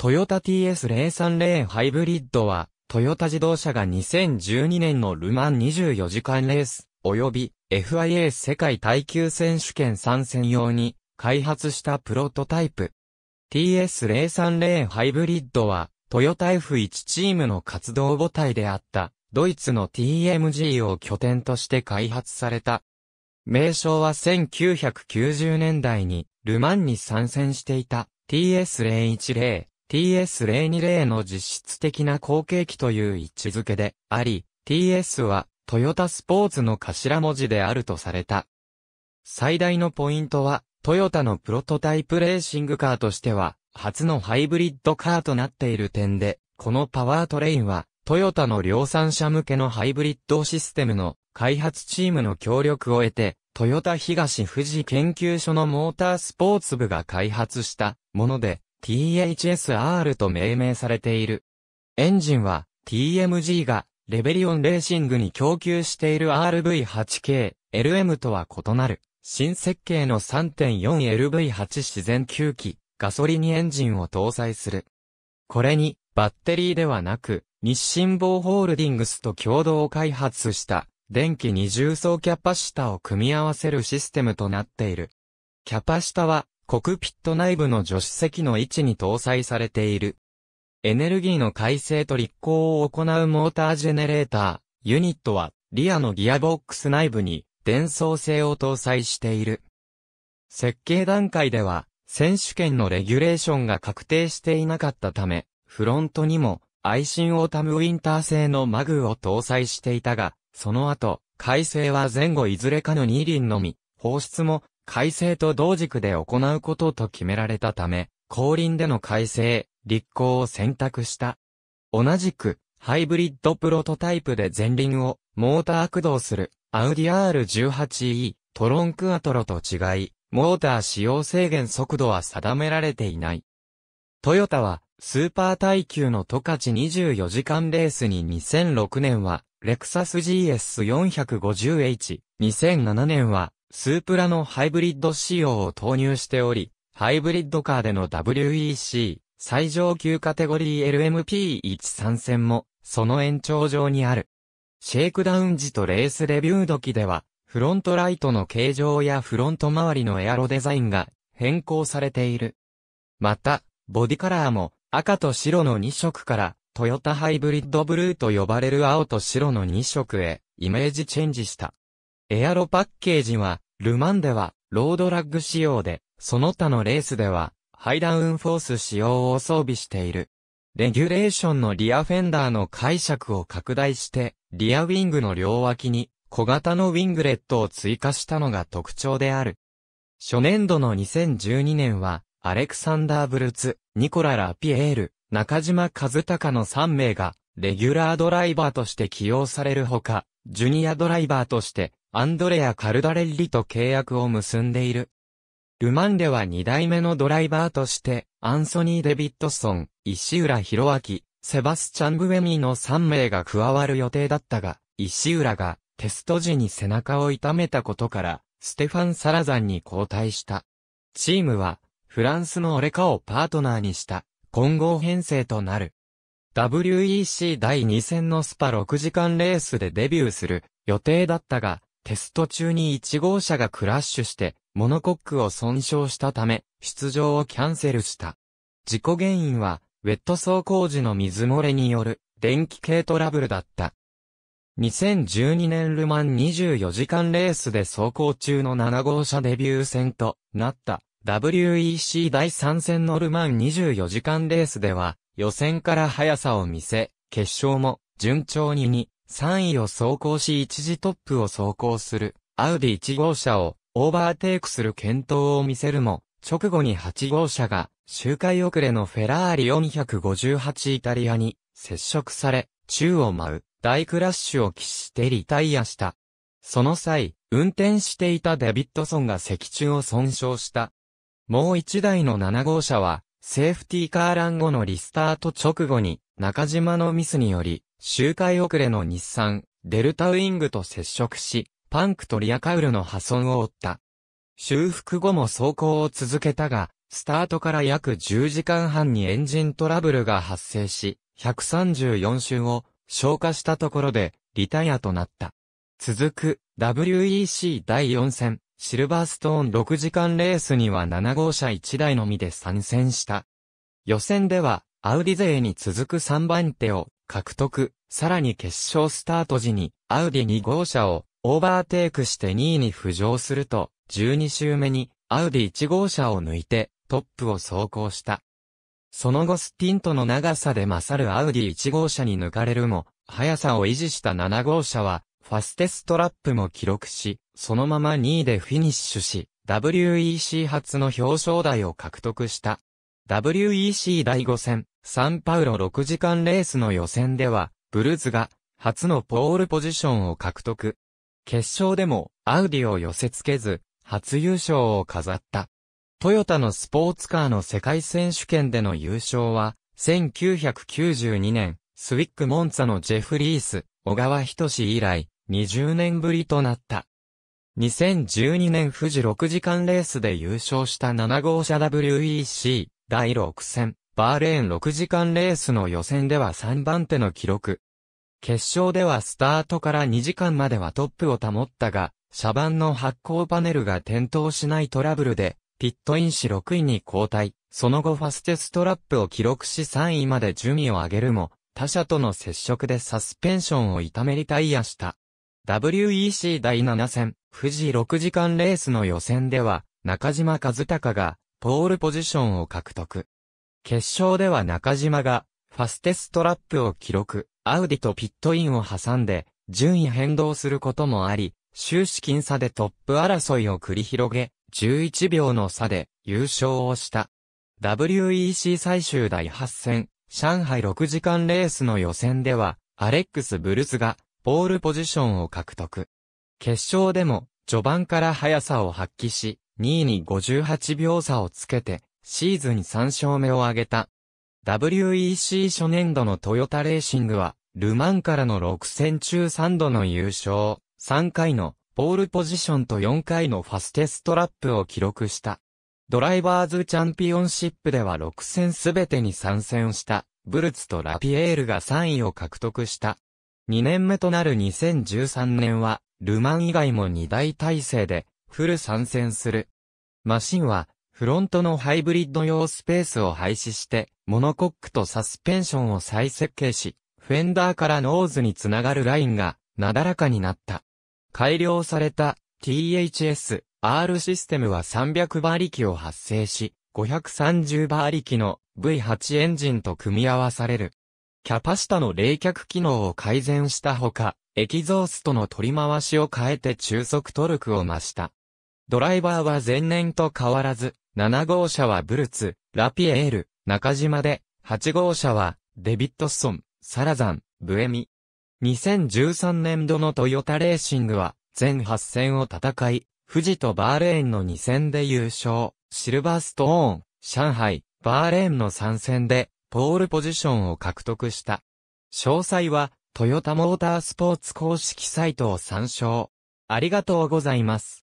トヨタ TS030 ハイブリッドは、トヨタ自動車が2012年のルマン24時間レース、及び FIA 世界耐久選手権参戦用に開発したプロトタイプ。TS030 ハイブリッドは、トヨタ F1 チームの活動母体であった、ドイツの TMG を拠点として開発された。名称は1990年代に、ルマンに参戦していた TS010 TS020 の実質的な後継機という位置づけであり、TS はトヨタスポーツの頭文字であるとされた。最大のポイントは、トヨタのプロトタイプレーシングカーとしては、初のハイブリッドカーとなっている点で、このパワートレインは、トヨタの量産車向けのハイブリッドシステムの開発チームの協力を得て、トヨタ東富士研究所のモータースポーツ部が開発したもので、THSR と命名されている。エンジンは TMG がレベリオンレーシングに供給している RV8K、LM とは異なる、新設計の 3.4LV8 自然吸気、ガソリンエンジンを搭載する。これに、バッテリーではなく、日清棒ホールディングスと共同開発した、電気二重層キャパシタを組み合わせるシステムとなっている。キャパシタは、コクピット内部の助手席の位置に搭載されている。エネルギーの改正と立候を行うモータージェネレーター、ユニットは、リアのギアボックス内部に、伝送性を搭載している。設計段階では、選手権のレギュレーションが確定していなかったため、フロントにも、アイシンオータムウィンター製のマグを搭載していたが、その後、改正は前後いずれかの2輪のみ、放出も改正と同軸で行うことと決められたため、後輪での改正、立候を選択した。同じく、ハイブリッドプロトタイプで前輪をモーター駆動するアウディ R18E トロンクアトロと違い、モーター使用制限速度は定められていない。トヨタはスーパー耐久のトカチ24時間レースに2006年はレクサス GS450H、2007年はスープラのハイブリッド仕様を投入しており、ハイブリッドカーでの WEC、最上級カテゴリー LMP1 参戦も、その延長上にある。シェイクダウン時とレースレビュー時では、フロントライトの形状やフロント周りのエアロデザインが変更されている。また、ボディカラーも赤と白の2色からトヨタハイブリッドブルーと呼ばれる青と白の2色へイメージチェンジした。エアロパッケージは、ルマンでは、ロードラッグ仕様で、その他のレースでは、ハイダウンフォース仕様を装備している。レギュレーションのリアフェンダーの解釈を拡大して、リアウィングの両脇に小型のウィングレットを追加したのが特徴である。初年度の2012年は、アレクサンダー・ブルツ、ニコラ・ラピエール、中島和隆の3名が、レギュラードライバーとして起用されるほか、ジュニアドライバーとして、アンドレア・カルダレッリと契約を結んでいる。ルマンでは2代目のドライバーとして、アンソニー・デビッドソン、石浦博明、セバスチャン・ブエミーの3名が加わる予定だったが、石浦がテスト時に背中を痛めたことから、ステファン・サラザンに交代した。チームは、フランスのオレカをパートナーにした、混合編成となる。WEC 第2戦のスパ6時間レースでデビューする予定だったが、テスト中に1号車がクラッシュして、モノコックを損傷したため、出場をキャンセルした。事故原因は、ウェット走行時の水漏れによる電気系トラブルだった。2012年ルマン24時間レースで走行中の7号車デビュー戦となった WEC 第3戦のルマン24時間レースでは予選から速さを見せ、決勝も順調に3位を走行し一時トップを走行するアウディ1号車をオーバーテイクする検討を見せるも、直後に8号車が周回遅れのフェラーリ458イタリアに接触され、宙を舞う大クラッシュを喫してリタイアした。その際、運転していたデビッドソンが石柱を損傷した。もう一台の7号車は、セーフティーカーラン後のリスタート直後に、中島のミスにより、周回遅れの日産、デルタウィングと接触し、パンクとリアカウルの破損を負った。修復後も走行を続けたが、スタートから約10時間半にエンジントラブルが発生し、134周を消化したところで、リタイアとなった。続く、WEC 第4戦、シルバーストーン6時間レースには7号車1台のみで参戦した。予選では、アウディ勢に続く3番手を獲得、さらに決勝スタート時にアウディ2号車をオーバーテイクして2位に浮上すると、12周目にアウディ1号車を抜いてトップを走行した。その後スティントの長さで勝るアウディ1号車に抜かれるも、速さを維持した7号車は、ファステストラップも記録し、そのまま2位でフィニッシュし、WEC 初の表彰台を獲得した。WEC 第5戦、サンパウロ6時間レースの予選では、ブルーズが初のポールポジションを獲得。決勝でもアウディを寄せ付けず、初優勝を飾った。トヨタのスポーツカーの世界選手権での優勝は、1992年、スウィック・モンツァのジェフリース、小川仁以来、20年ぶりとなった。2012年富士6時間レースで優勝した7号車 WEC、第6戦。バーレーン6時間レースの予選では3番手の記録。決勝ではスタートから2時間まではトップを保ったが、車番の発光パネルが点灯しないトラブルで、ピットインし6位に交代、その後ファステストラップを記録し3位まで順位を上げるも、他車との接触でサスペンションを痛めリタイヤした。WEC 第7戦、富士6時間レースの予選では、中島和孝が、ポールポジションを獲得。決勝では中島が、ファステストラップを記録、アウディとピットインを挟んで、順位変動することもあり、終始僅差でトップ争いを繰り広げ、11秒の差で優勝をした。WEC 最終第8戦、上海6時間レースの予選では、アレックス・ブルズが、ポールポジションを獲得。決勝でも、序盤から速さを発揮し、2位に58秒差をつけて、シーズン3勝目を挙げた。WEC 初年度のトヨタレーシングは、ルマンからの6戦中3度の優勝、3回のポールポジションと4回のファステストラップを記録した。ドライバーズチャンピオンシップでは6戦すべてに参戦した、ブルツとラピエールが3位を獲得した。2年目となる2013年は、ルマン以外も2大体制で、フル参戦する。マシンは、フロントのハイブリッド用スペースを廃止して、モノコックとサスペンションを再設計し、フェンダーからノーズにつながるラインが、なだらかになった。改良された THS R システムは300馬力を発生し、530馬力の V8 エンジンと組み合わされる。キャパシタの冷却機能を改善したほか、エキゾーストの取り回しを変えて中速トルクを増した。ドライバーは前年と変わらず、7号車はブルツ、ラピエール、中島で、8号車は、デビッドソン、サラザン、ブエミ。2013年度のトヨタレーシングは、全8戦を戦い、富士とバーレーンの2戦で優勝、シルバーストーン、上海、バーレーンの3戦で、ポールポジションを獲得した。詳細は、トヨタモータースポーツ公式サイトを参照。ありがとうございます。